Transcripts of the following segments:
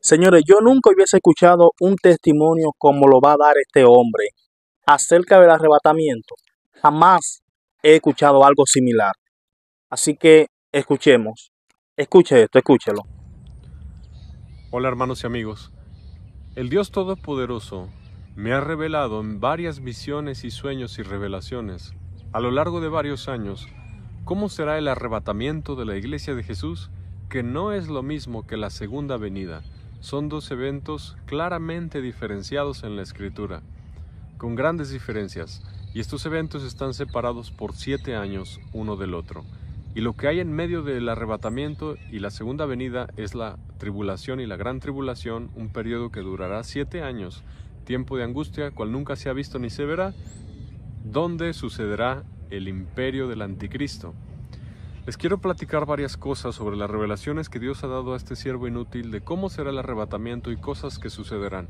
Señores, yo nunca hubiese escuchado un testimonio como lo va a dar este hombre acerca del arrebatamiento. Jamás he escuchado algo similar. Así que escuchemos. Escuche esto, escúchelo. Hola hermanos y amigos. El Dios Todopoderoso me ha revelado en varias visiones y sueños y revelaciones a lo largo de varios años cómo será el arrebatamiento de la iglesia de Jesús que no es lo mismo que la segunda venida. Son dos eventos claramente diferenciados en la escritura, con grandes diferencias, y estos eventos están separados por siete años uno del otro. Y lo que hay en medio del arrebatamiento y la segunda venida es la tribulación y la gran tribulación, un periodo que durará siete años, tiempo de angustia, cual nunca se ha visto ni se verá, donde sucederá el imperio del anticristo. Les quiero platicar varias cosas sobre las revelaciones que Dios ha dado a este siervo inútil de cómo será el arrebatamiento y cosas que sucederán.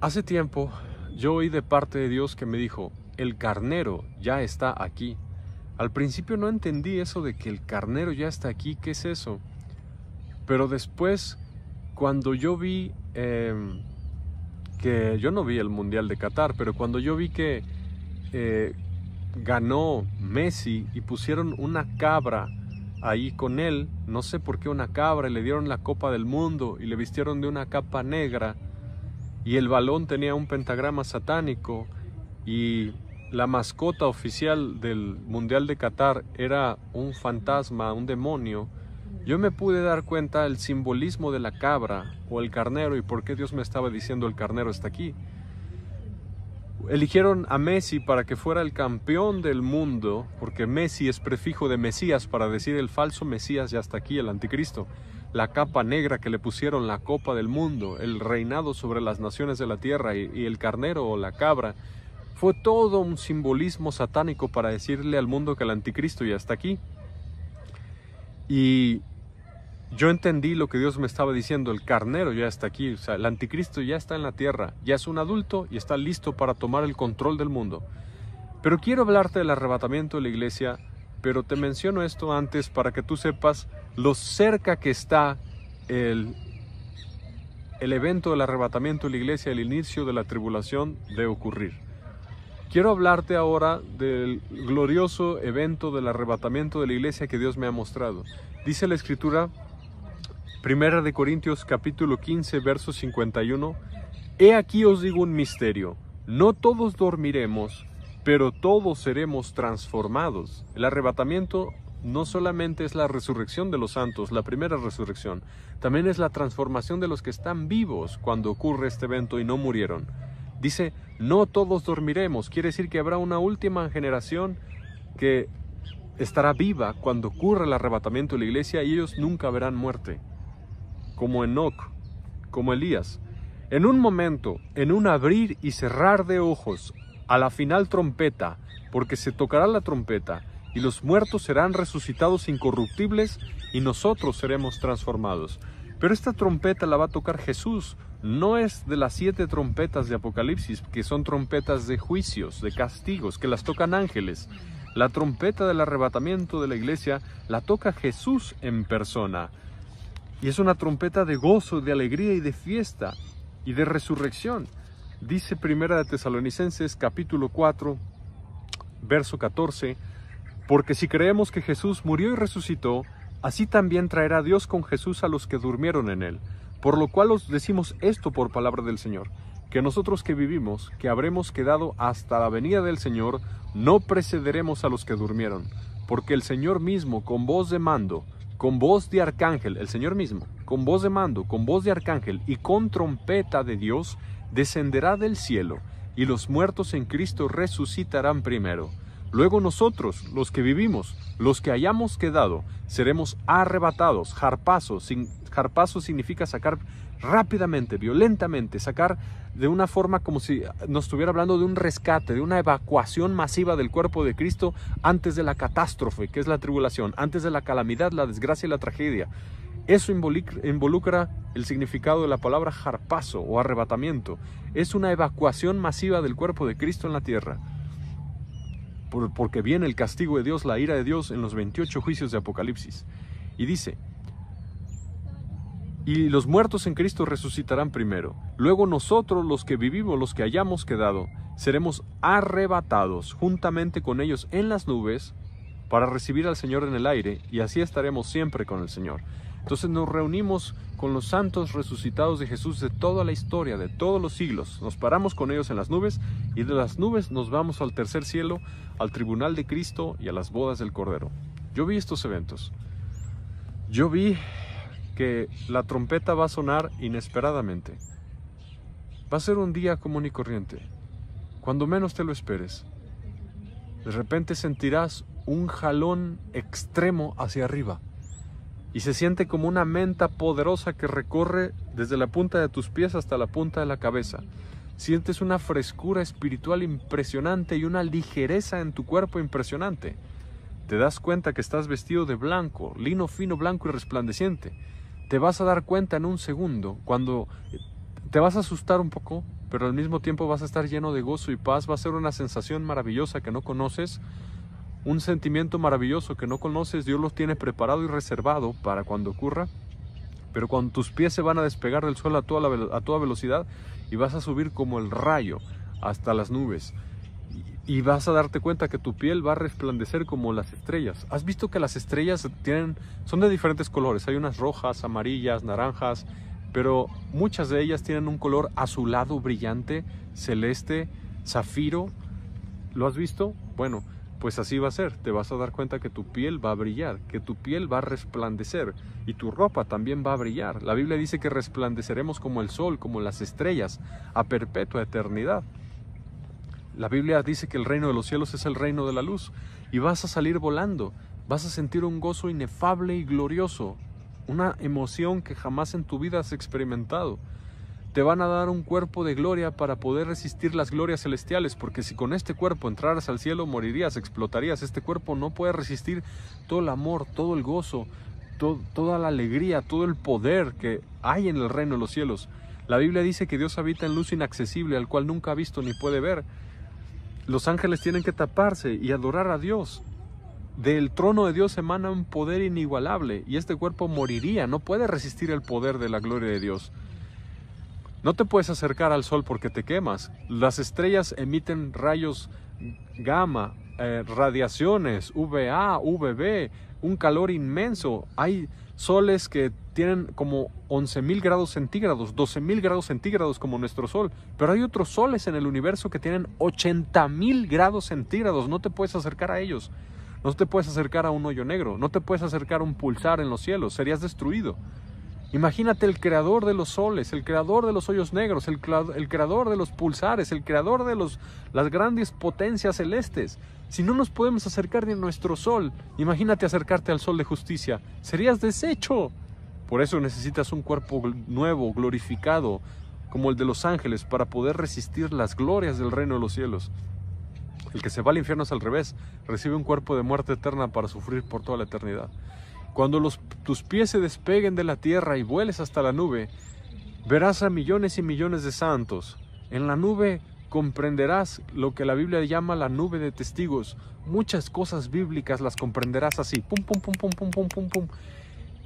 Hace tiempo yo oí de parte de Dios que me dijo, el carnero ya está aquí. Al principio no entendí eso de que el carnero ya está aquí, ¿qué es eso? Pero después, cuando yo vi, em, que yo no vi el Mundial de Qatar, pero cuando yo vi que eh, ganó Messi y pusieron una cabra ahí con él, no sé por qué una cabra, y le dieron la Copa del Mundo y le vistieron de una capa negra y el balón tenía un pentagrama satánico y la mascota oficial del Mundial de Qatar era un fantasma, un demonio, yo me pude dar cuenta del simbolismo de la cabra o el carnero y por qué Dios me estaba diciendo el carnero está aquí eligieron a Messi para que fuera el campeón del mundo, porque Messi es prefijo de Mesías para decir el falso Mesías y hasta aquí, el anticristo. La capa negra que le pusieron la copa del mundo, el reinado sobre las naciones de la tierra y, y el carnero o la cabra, fue todo un simbolismo satánico para decirle al mundo que el anticristo ya está aquí. Y yo entendí lo que Dios me estaba diciendo, el carnero ya está aquí, o sea, el anticristo ya está en la tierra, ya es un adulto y está listo para tomar el control del mundo. Pero quiero hablarte del arrebatamiento de la iglesia, pero te menciono esto antes para que tú sepas lo cerca que está el, el evento del arrebatamiento de la iglesia, el inicio de la tribulación de ocurrir. Quiero hablarte ahora del glorioso evento del arrebatamiento de la iglesia que Dios me ha mostrado. Dice la escritura Primera de Corintios capítulo 15, verso 51. He aquí os digo un misterio. No todos dormiremos, pero todos seremos transformados. El arrebatamiento no solamente es la resurrección de los santos, la primera resurrección, también es la transformación de los que están vivos cuando ocurre este evento y no murieron. Dice, no todos dormiremos, quiere decir que habrá una última generación que estará viva cuando ocurra el arrebatamiento de la iglesia y ellos nunca verán muerte como Enoc, como Elías. En un momento, en un abrir y cerrar de ojos, a la final trompeta, porque se tocará la trompeta, y los muertos serán resucitados incorruptibles, y nosotros seremos transformados. Pero esta trompeta la va a tocar Jesús, no es de las siete trompetas de Apocalipsis, que son trompetas de juicios, de castigos, que las tocan ángeles. La trompeta del arrebatamiento de la iglesia la toca Jesús en persona. Y es una trompeta de gozo, de alegría y de fiesta y de resurrección. Dice Primera de Tesalonicenses capítulo 4, verso 14, porque si creemos que Jesús murió y resucitó, así también traerá Dios con Jesús a los que durmieron en él. Por lo cual os decimos esto por palabra del Señor, que nosotros que vivimos, que habremos quedado hasta la venida del Señor, no precederemos a los que durmieron, porque el Señor mismo, con voz de mando, con voz de arcángel, el Señor mismo, con voz de mando, con voz de arcángel y con trompeta de Dios, descenderá del cielo, y los muertos en Cristo resucitarán primero. Luego nosotros, los que vivimos, los que hayamos quedado, seremos arrebatados, jarpazos, sin Jarpazo significa sacar rápidamente, violentamente, sacar de una forma como si nos estuviera hablando de un rescate, de una evacuación masiva del cuerpo de Cristo antes de la catástrofe, que es la tribulación, antes de la calamidad, la desgracia y la tragedia. Eso involucra el significado de la palabra jarpazo o arrebatamiento. Es una evacuación masiva del cuerpo de Cristo en la tierra. porque viene el castigo de Dios, la ira de Dios en los 28 juicios de Apocalipsis. Y dice, y los muertos en Cristo resucitarán primero. Luego nosotros, los que vivimos, los que hayamos quedado, seremos arrebatados juntamente con ellos en las nubes para recibir al Señor en el aire y así estaremos siempre con el Señor. Entonces nos reunimos con los santos resucitados de Jesús de toda la historia, de todos los siglos. Nos paramos con ellos en las nubes y de las nubes nos vamos al tercer cielo, al tribunal de Cristo y a las bodas del Cordero. Yo vi estos eventos. Yo vi que la trompeta va a sonar inesperadamente. Va a ser un día común y corriente, cuando menos te lo esperes. De repente sentirás un jalón extremo hacia arriba y se siente como una menta poderosa que recorre desde la punta de tus pies hasta la punta de la cabeza. Sientes una frescura espiritual impresionante y una ligereza en tu cuerpo impresionante. Te das cuenta que estás vestido de blanco, lino fino, blanco y resplandeciente te vas a dar cuenta en un segundo, cuando eh, te vas a asustar un poco, pero al mismo tiempo vas a estar lleno de gozo y paz, va a ser una sensación maravillosa que no conoces, un sentimiento maravilloso que no conoces, Dios los tiene preparado y reservado para cuando ocurra, pero cuando tus pies se van a despegar del suelo a toda, a toda velocidad y vas a subir como el rayo hasta las nubes y vas a darte cuenta que tu piel va a resplandecer como las estrellas. ¿Has visto que las estrellas tienen, son de diferentes colores? Hay unas rojas, amarillas, naranjas, pero muchas de ellas tienen un color azulado brillante, celeste, zafiro. ¿Lo has visto? Bueno, pues así va a ser. Te vas a dar cuenta que tu piel va a brillar, que tu piel va a resplandecer y tu ropa también va a brillar. La Biblia dice que resplandeceremos como el sol, como las estrellas, a perpetua eternidad. La Biblia dice que el reino de los cielos es el reino de la luz y vas a salir volando, vas a sentir un gozo inefable y glorioso, una emoción que jamás en tu vida has experimentado. Te van a dar un cuerpo de gloria para poder resistir las glorias celestiales, porque si con este cuerpo entraras al cielo morirías, explotarías. Este cuerpo no puede resistir todo el amor, todo el gozo, toda la alegría, todo el poder que hay en el reino de los cielos. La Biblia dice que Dios habita en luz inaccesible, al cual nunca ha visto ni puede ver. Los ángeles tienen que taparse y adorar a Dios. Del trono de Dios emana un poder inigualable y este cuerpo moriría, no puede resistir el poder de la gloria de Dios. No te puedes acercar al sol porque te quemas. Las estrellas emiten rayos gamma, eh, radiaciones, VA, VB, un calor inmenso. Hay soles que tienen como 11.000 grados centígrados, 12.000 grados centígrados como nuestro sol, pero hay otros soles en el universo que tienen 80.000 grados centígrados, no te puedes acercar a ellos, no te puedes acercar a un hoyo negro, no te puedes acercar a un pulsar en los cielos, serías destruido. Imagínate el creador de los soles, el creador de los hoyos negros, el, creador de los pulsares, el creador de las grandes potencias celestes. Si no nos podemos acercar ni a nuestro sol, imagínate acercarte al sol de justicia, serías deshecho. Por eso necesitas un cuerpo nuevo, glorificado, como el de los ángeles, para poder resistir las glorias del reino de los cielos. El que se va al infierno es al revés, recibe un cuerpo de muerte eterna para sufrir por toda la eternidad. Cuando tus pies se despeguen de la tierra y vueles hasta la nube, verás a millones y millones de santos. En la nube comprenderás lo que la Biblia llama la nube de testigos. Muchas cosas bíblicas las comprenderás así. Pum, pum, pum, pum, pum, pum, pum, pum.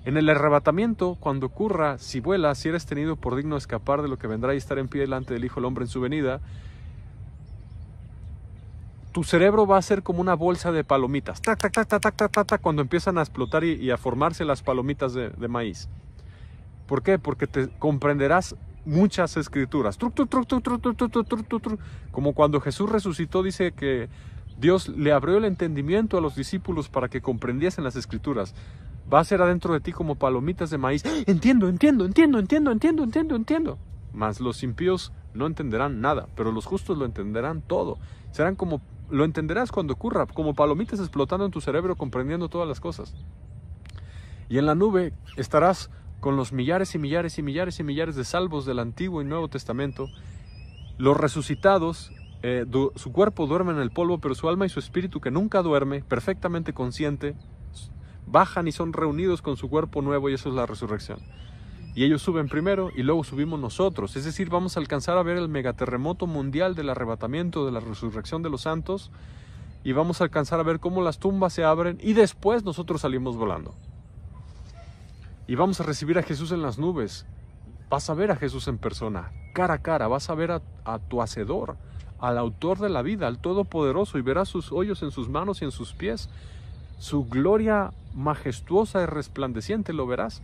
En el arrebatamiento, cuando ocurra, si vuelas, si eres tenido por digno escapar de lo que vendrá y estar en pie delante del Hijo del Hombre en su venida, tu cerebro va a ser como una bolsa de palomitas. Tac, tac, tac, tac, tac, tac, tac, cuando empiezan a explotar y, a formarse las palomitas de, maíz. ¿Por qué? Porque te comprenderás muchas escrituras. como cuando Jesús resucitó, dice que Dios le abrió el entendimiento a los discípulos para que comprendiesen las escrituras. Va a ser adentro de ti como palomitas de maíz. ¡Ah! Entiendo, entiendo, entiendo, entiendo, entiendo, entiendo, entiendo. Mas los impíos no entenderán nada, pero los justos lo entenderán todo. Serán como lo entenderás cuando ocurra, como palomitas explotando en tu cerebro comprendiendo todas las cosas. Y en la nube estarás con los millares y millares y millares y millares de salvos del Antiguo y Nuevo Testamento, los resucitados, eh, su cuerpo duerme en el polvo, pero su alma y su espíritu, que nunca duerme, perfectamente consciente, bajan y son reunidos con su cuerpo nuevo y eso es la resurrección y ellos suben primero y luego subimos nosotros. Es decir, vamos a alcanzar a ver el megaterremoto mundial del arrebatamiento, de la resurrección de los santos y vamos a alcanzar a ver cómo las tumbas se abren y después nosotros salimos volando. Y vamos a recibir a Jesús en las nubes. Vas a ver a Jesús en persona, cara a cara, vas a ver a, tu hacedor, al autor de la vida, al Todopoderoso, y verás sus hoyos en sus manos y en sus pies. Su gloria majestuosa y resplandeciente lo verás.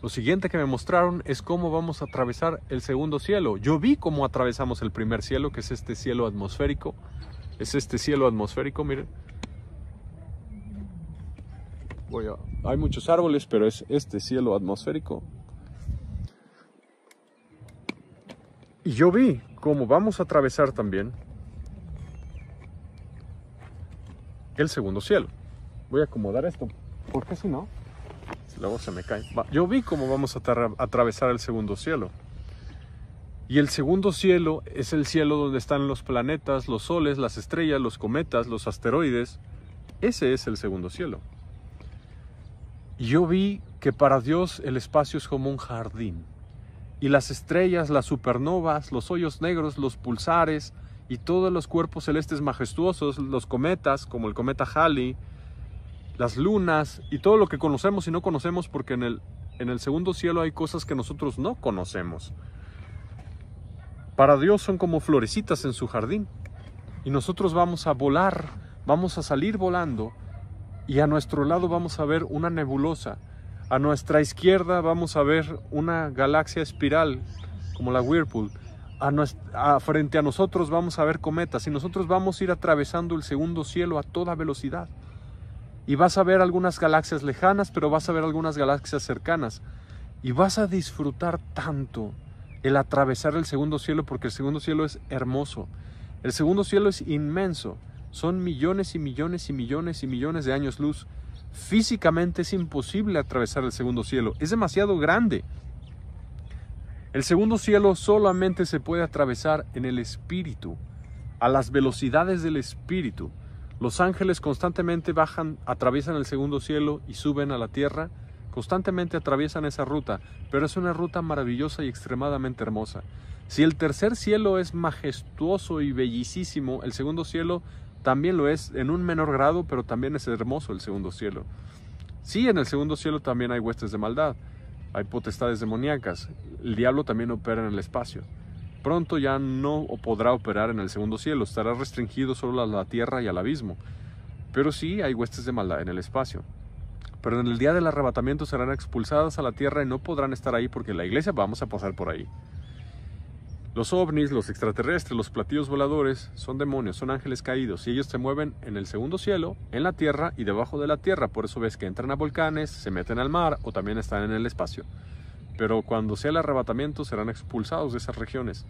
Lo siguiente que me mostraron es cómo vamos a atravesar el segundo cielo. Yo vi cómo atravesamos el primer cielo, que es este cielo atmosférico. Es este cielo atmosférico, miren. hay muchos árboles, pero es este cielo atmosférico. Y yo vi cómo vamos a atravesar también el segundo cielo. Voy a acomodar esto, porque si no, luego se me cae. Yo vi cómo vamos a atravesar el segundo cielo. Y el segundo cielo es el cielo donde están los planetas, los soles, las estrellas, los cometas, los asteroides. Ese es el segundo cielo. Y yo vi que para Dios el espacio es como un jardín. Y las estrellas, las supernovas, los hoyos negros, los pulsares y todos los cuerpos celestes majestuosos, los cometas, como el cometa Halley, las lunas y todo lo que conocemos y no conocemos porque en el, en el segundo cielo hay cosas que nosotros no conocemos. Para Dios son como florecitas en su jardín y nosotros vamos a volar, vamos a salir volando y a nuestro lado vamos a ver una nebulosa. A nuestra izquierda vamos a ver una galaxia espiral como la Whirlpool. A frente a nosotros vamos a ver cometas y nosotros vamos a ir atravesando el segundo cielo a toda velocidad y vas a ver algunas galaxias lejanas, pero vas a ver algunas galaxias cercanas. Y vas a disfrutar tanto el atravesar el segundo cielo, porque el segundo cielo es hermoso. El segundo cielo es inmenso. Son millones y millones y millones y millones de años luz. Físicamente es imposible atravesar el segundo cielo. Es demasiado grande. El segundo cielo solamente se puede atravesar en el espíritu, a las velocidades del espíritu. Los ángeles constantemente bajan, atraviesan el segundo cielo y suben a la tierra, constantemente atraviesan esa ruta, pero es una ruta maravillosa y extremadamente hermosa. Si el tercer cielo es majestuoso y bellísimo, el segundo cielo también lo es en un menor grado, pero también es hermoso el segundo cielo. Sí, en el segundo cielo también hay huestes de maldad, hay potestades demoníacas, el diablo también opera en el espacio pronto ya no podrá operar en el segundo cielo, estará restringido solo a la tierra y al abismo. Pero sí hay huestes de maldad en el espacio. Pero en el día del arrebatamiento serán expulsadas a la tierra y no podrán estar ahí porque la iglesia vamos a pasar por ahí. Los ovnis, los extraterrestres, los platillos voladores son demonios, son ángeles caídos y ellos se mueven en el segundo cielo, en la tierra y debajo de la tierra. Por eso ves que entran a volcanes, se meten al mar o también están en el espacio pero cuando sea el arrebatamiento serán expulsados de esas regiones.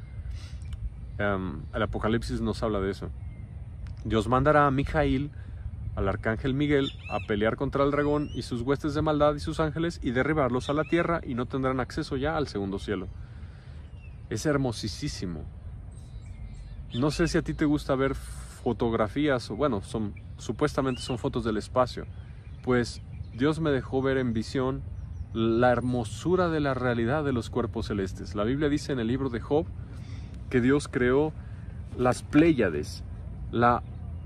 Em, el Apocalipsis nos habla de eso. Dios mandará a Mijail, al arcángel Miguel, a pelear contra el dragón y sus huestes de maldad y sus ángeles y derribarlos a la tierra y no tendrán acceso ya al segundo cielo. Es hermosísimo. No sé si a ti te gusta ver fotografías, o bueno, son, supuestamente son fotos del espacio. Pues Dios me dejó ver en visión la hermosura de la realidad de los cuerpos celestes. La Biblia dice en el libro de Job que Dios creó las Pléyades, la,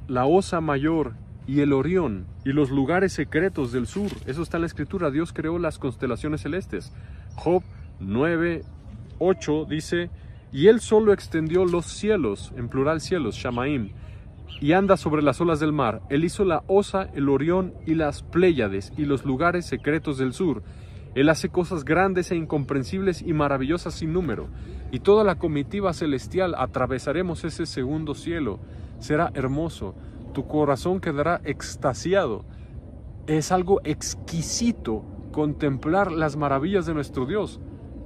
la Osa Mayor y el Orión y los lugares secretos del sur. Eso está en la escritura. Dios creó las constelaciones celestes. Job 9, 8 dice, y él solo extendió los cielos, en plural cielos, Shamaim, y anda sobre las olas del mar. Él hizo la Osa, el Orión y las Pléyades y los lugares secretos del sur. Él hace cosas grandes e incomprensibles y maravillosas sin número. Y toda la comitiva celestial atravesaremos ese segundo cielo. Será hermoso. Tu corazón quedará extasiado. Es algo exquisito contemplar las maravillas de nuestro Dios.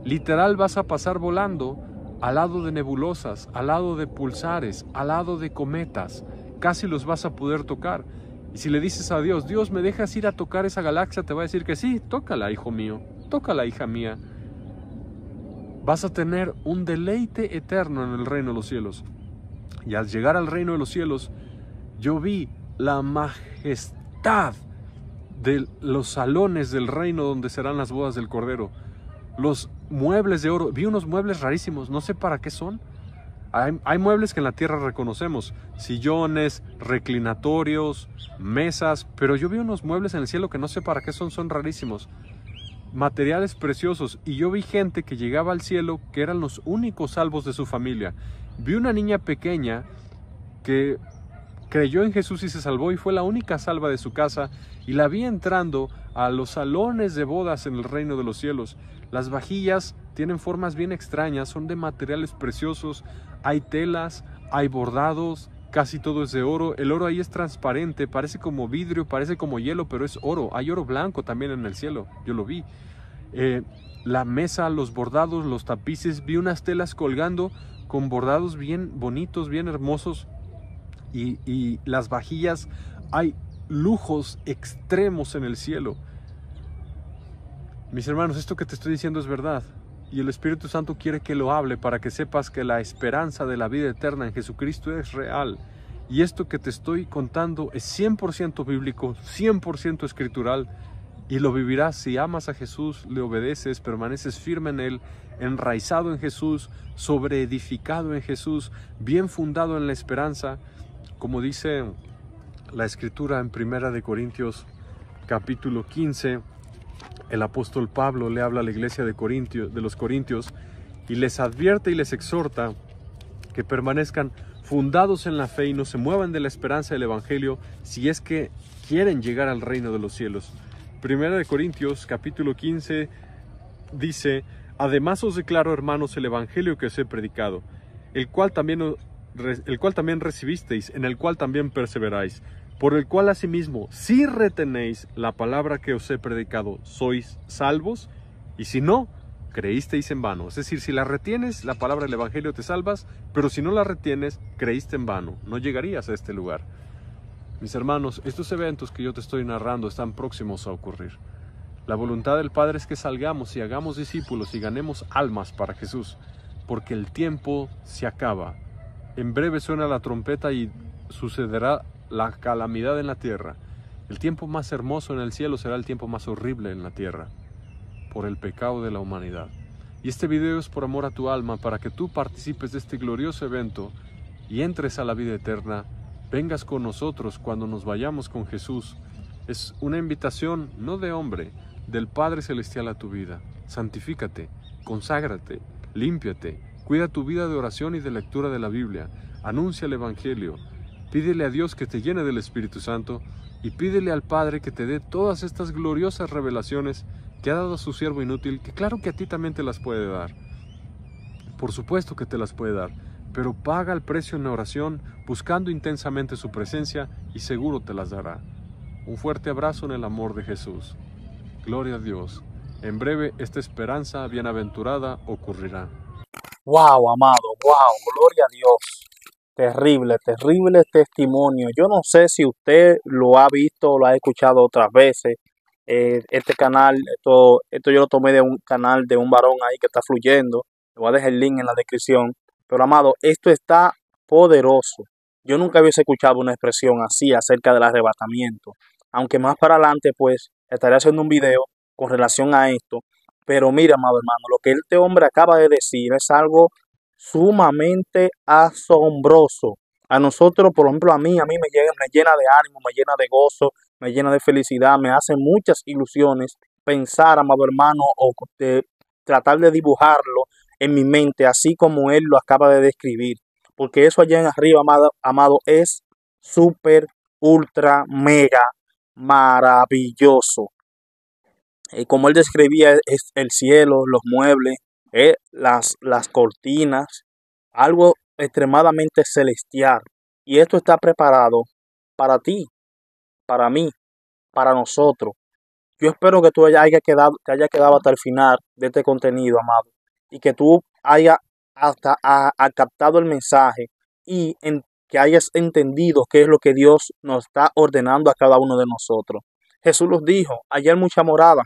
Literal vas a pasar volando al lado de nebulosas, al lado de pulsares, al lado de cometas. Casi los vas a poder tocar y si le dices a Dios, Dios, ¿me dejas ir a tocar esa galaxia? Te va a decir que sí, tócala, hijo mío, tócala, hija mía. Vas a tener un deleite eterno en el reino de los cielos. Y al llegar al reino de los cielos, yo vi la majestad de los salones del reino donde serán las bodas del Cordero. Los muebles de oro, vi unos muebles rarísimos, no sé para qué son, hay, muebles que en la tierra reconocemos, sillones, reclinatorios, mesas, pero yo vi unos muebles en el cielo que no sé para qué son, son rarísimos. Materiales preciosos y yo vi gente que llegaba al cielo que eran los únicos salvos de su familia. Vi una niña pequeña que creyó en Jesús y se salvó y fue la única salva de su casa y la vi entrando a los salones de bodas en el reino de los cielos. Las vajillas tienen formas bien extrañas, son de materiales preciosos, hay telas, hay bordados, casi todo es de oro, el oro ahí es transparente, parece como vidrio, parece como hielo, pero es oro, hay oro blanco también en el cielo, yo lo vi. Eh, la mesa, los bordados, los tapices, vi unas telas colgando con bordados bien bonitos, bien hermosos, y, y las vajillas, hay lujos extremos en el cielo. Mis hermanos, esto que te estoy diciendo es verdad. Y el Espíritu Santo quiere que lo hable para que sepas que la esperanza de la vida eterna en Jesucristo es real. Y esto que te estoy contando es 100% bíblico, 100% escritural. Y lo vivirás si amas a Jesús, le obedeces, permaneces firme en Él, enraizado en Jesús, sobreedificado en Jesús, bien fundado en la esperanza. Como dice la escritura en Primera de Corintios capítulo 15, el apóstol Pablo le habla a la iglesia de, de los Corintios y les advierte y les exhorta que permanezcan fundados en la fe y no se muevan de la esperanza del Evangelio si es que quieren llegar al reino de los cielos. Primera de Corintios capítulo 15 dice, Además os declaro, hermanos, el Evangelio que os he predicado, el cual también, el cual también recibisteis, en el cual también perseveráis por el cual asimismo, si retenéis la palabra que os he predicado, sois salvos, y si no, creísteis en vano. Es decir, si la retienes, la palabra del Evangelio te salvas, pero si no la retienes, creíste en vano, no llegarías a este lugar. Mis hermanos, estos eventos que yo te estoy narrando están próximos a ocurrir. La voluntad del Padre es que salgamos y hagamos discípulos y ganemos almas para Jesús, porque el tiempo se acaba. En breve suena la trompeta y sucederá la calamidad en la tierra. El tiempo más hermoso en el cielo será el tiempo más horrible en la tierra, por el pecado de la humanidad. Y este video es por amor a tu alma, para que tú participes de este glorioso evento y entres a la vida eterna, vengas con nosotros cuando nos vayamos con Jesús. Es una invitación, no de hombre, del Padre Celestial a tu vida. Santifícate, conságrate, límpiate, cuida tu vida de oración y de lectura de la Biblia, anuncia el Evangelio, Pídele a Dios que te llene del Espíritu Santo y pídele al Padre que te dé todas estas gloriosas revelaciones que ha dado a su siervo inútil, que claro que a ti también te las puede dar. Por supuesto que te las puede dar, pero paga el precio en la oración buscando intensamente su presencia y seguro te las dará. Un fuerte abrazo en el amor de Jesús. Gloria a Dios. En breve esta esperanza bienaventurada ocurrirá. Wow, amado, wow, gloria a Dios. Terrible, terrible testimonio. Yo no sé si usted lo ha visto o lo ha escuchado otras veces. Eh, este canal, esto, esto yo lo tomé de un canal de un varón ahí que está fluyendo. Le voy a dejar el link en la descripción. Pero amado, esto está poderoso. Yo nunca hubiese escuchado una expresión así acerca del arrebatamiento. Aunque más para adelante, pues, estaré haciendo un video con relación a esto. Pero mira, amado hermano, lo que este hombre acaba de decir es algo sumamente asombroso. A nosotros, por ejemplo, a mí, a mí me llena, de ánimo, me llena de gozo, me llena de felicidad, me hace muchas ilusiones pensar, amado hermano, o tratar de dibujarlo en mi mente, así como él lo acaba de describir. Porque eso allá en arriba, amado, es súper, ultra, mega, maravilloso. y eh, como él describía es el cielo, los muebles, eh, las, las cortinas, algo extremadamente celestial. Y esto está preparado para ti, para mí, para nosotros. Yo espero que tú haya quedado, te haya quedado hasta el final de este contenido, amado, y que tú hayas hasta ha captado el mensaje y en, que hayas entendido qué es lo que Dios nos está ordenando a cada uno de nosotros. Jesús los dijo, ayer mucha morada,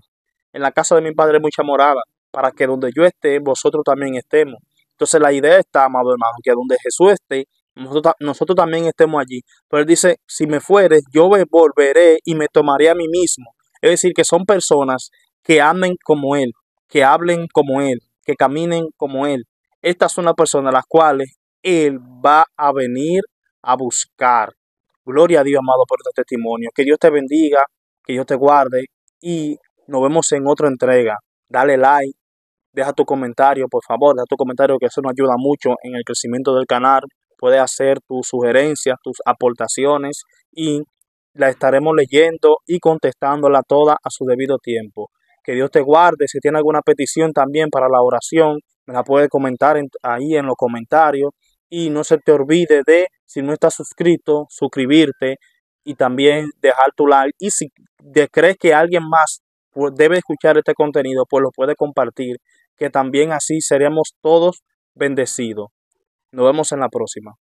en la casa de mi padre mucha morada, para que donde yo esté, vosotros también estemos. Entonces la idea está, amado hermano, que donde Jesús esté, nosotros, nosotros también estemos allí. Pero él dice, si me fueres, yo volveré y me tomaré a mí mismo. Es decir, que son personas que amen como Él, que hablen como Él, que caminen como Él. Estas son las personas a las cuales Él va a venir a buscar. Gloria a Dios, amado, por este testimonio. Que Dios te bendiga, que Dios te guarde y nos vemos en otra entrega. Dale like, deja tu comentario, por favor, deja tu comentario que eso nos ayuda mucho en el crecimiento del canal. Puedes hacer tus sugerencias, tus aportaciones y la estaremos leyendo y contestándola toda a su debido tiempo. Que Dios te guarde. Si tiene alguna petición también para la oración, me la puedes comentar ahí en los comentarios. Y no se te olvide de, si no estás suscrito, suscribirte y también dejar tu like. Y si crees que alguien más debe escuchar este contenido, pues lo puedes compartir que también así seremos todos bendecidos. Nos vemos en la próxima.